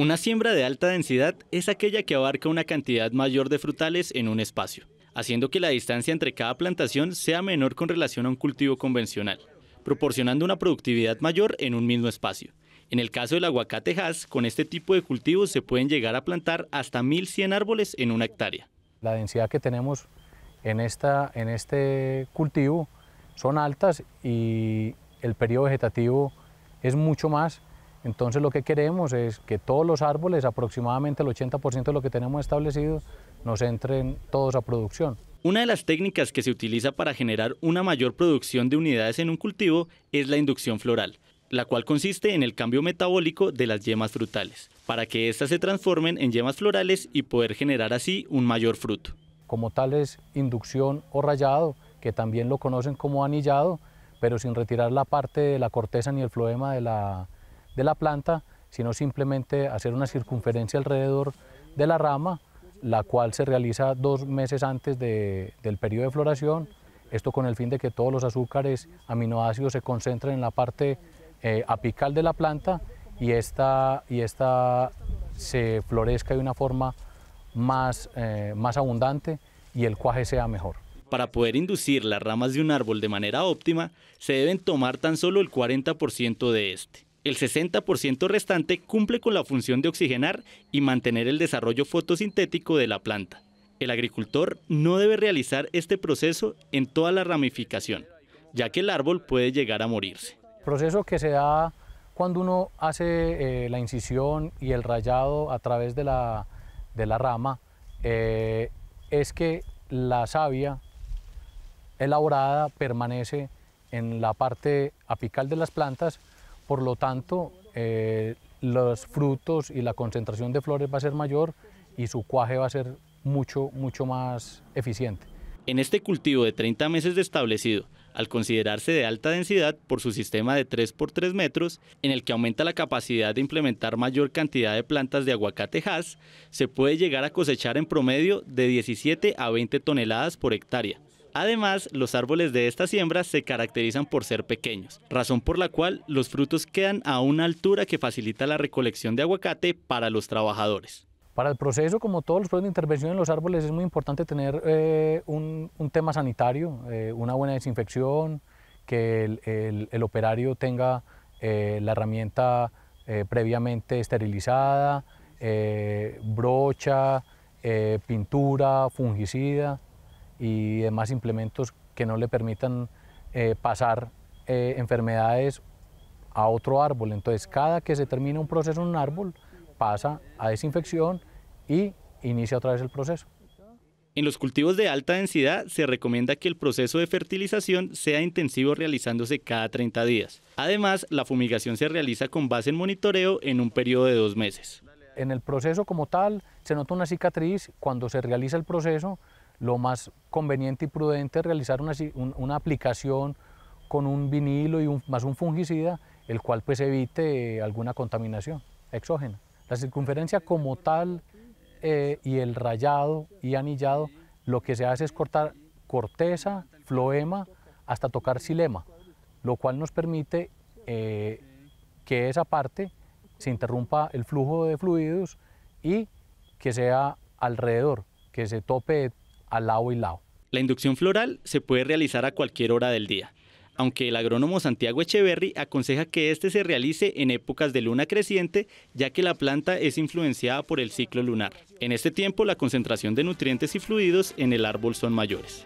Una siembra de alta densidad es aquella que abarca una cantidad mayor de frutales en un espacio, haciendo que la distancia entre cada plantación sea menor con relación a un cultivo convencional, proporcionando una productividad mayor en un mismo espacio. En el caso del aguacate Hass, con este tipo de cultivos se pueden llegar a plantar hasta 1.100 árboles en una hectárea. La densidad que tenemos en, esta, en este cultivo son altas y el periodo vegetativo es mucho más entonces lo que queremos es que todos los árboles, aproximadamente el 80% de lo que tenemos establecido, nos entren todos a producción. Una de las técnicas que se utiliza para generar una mayor producción de unidades en un cultivo es la inducción floral, la cual consiste en el cambio metabólico de las yemas frutales, para que éstas se transformen en yemas florales y poder generar así un mayor fruto. Como tal es inducción o rayado, que también lo conocen como anillado, pero sin retirar la parte de la corteza ni el floema de la, de la planta, sino simplemente hacer una circunferencia alrededor de la rama, la cual se realiza dos meses antes del periodo de floración, esto con el fin de que todos los azúcares, aminoácidos se concentren en la parte eh, apical de la planta y esta, y esta se florezca de una forma más, eh, más abundante y el cuaje sea mejor. Para poder inducir las ramas de un árbol de manera óptima, se deben tomar tan solo el 40% de este. El 60% restante cumple con la función de oxigenar y mantener el desarrollo fotosintético de la planta. El agricultor no debe realizar este proceso en toda la ramificación, ya que el árbol puede llegar a morirse. Proceso que se da cuando uno hace eh, la incisión y el rayado a través de la, de la rama, eh, es que la savia elaborada permanece en la parte apical de las plantas por lo tanto, eh, los frutos y la concentración de flores va a ser mayor y su cuaje va a ser mucho, mucho más eficiente. En este cultivo de 30 meses de establecido, al considerarse de alta densidad por su sistema de 3 por 3 metros, en el que aumenta la capacidad de implementar mayor cantidad de plantas de aguacate se puede llegar a cosechar en promedio de 17 a 20 toneladas por hectárea, Además, los árboles de esta siembra se caracterizan por ser pequeños, razón por la cual los frutos quedan a una altura que facilita la recolección de aguacate para los trabajadores. Para el proceso, como todos los procesos de intervención en los árboles, es muy importante tener eh, un, tema sanitario, eh, una buena desinfección, que el, operario tenga eh, la herramienta previamente esterilizada, brocha, pintura, fungicida y demás implementos que no le permitan eh, pasar eh, enfermedades a otro árbol. Entonces, cada que se termina un proceso en un árbol, pasa a desinfección y inicia otra vez el proceso. En los cultivos de alta densidad se recomienda que el proceso de fertilización sea intensivo realizándose cada 30 días. Además, la fumigación se realiza con base en monitoreo en un periodo de dos meses. En el proceso como tal se nota una cicatriz cuando se realiza el proceso lo más conveniente y prudente es realizar una, aplicación con un vinilo y más un fungicida, el cual pues evite eh, alguna contaminación exógena. La circunferencia como tal eh, y el rayado y anillado, lo que se hace es cortar corteza, floema, hasta tocar silema, lo cual nos permite eh, que esa parte se interrumpa el flujo de fluidos y que sea alrededor, que se tope a lado y La inducción floral se puede realizar a cualquier hora del día, aunque el agrónomo Santiago Echeverry aconseja que este se realice en épocas de luna creciente, ya que la planta es influenciada por el ciclo lunar. En este tiempo la concentración de nutrientes y fluidos en el árbol son mayores.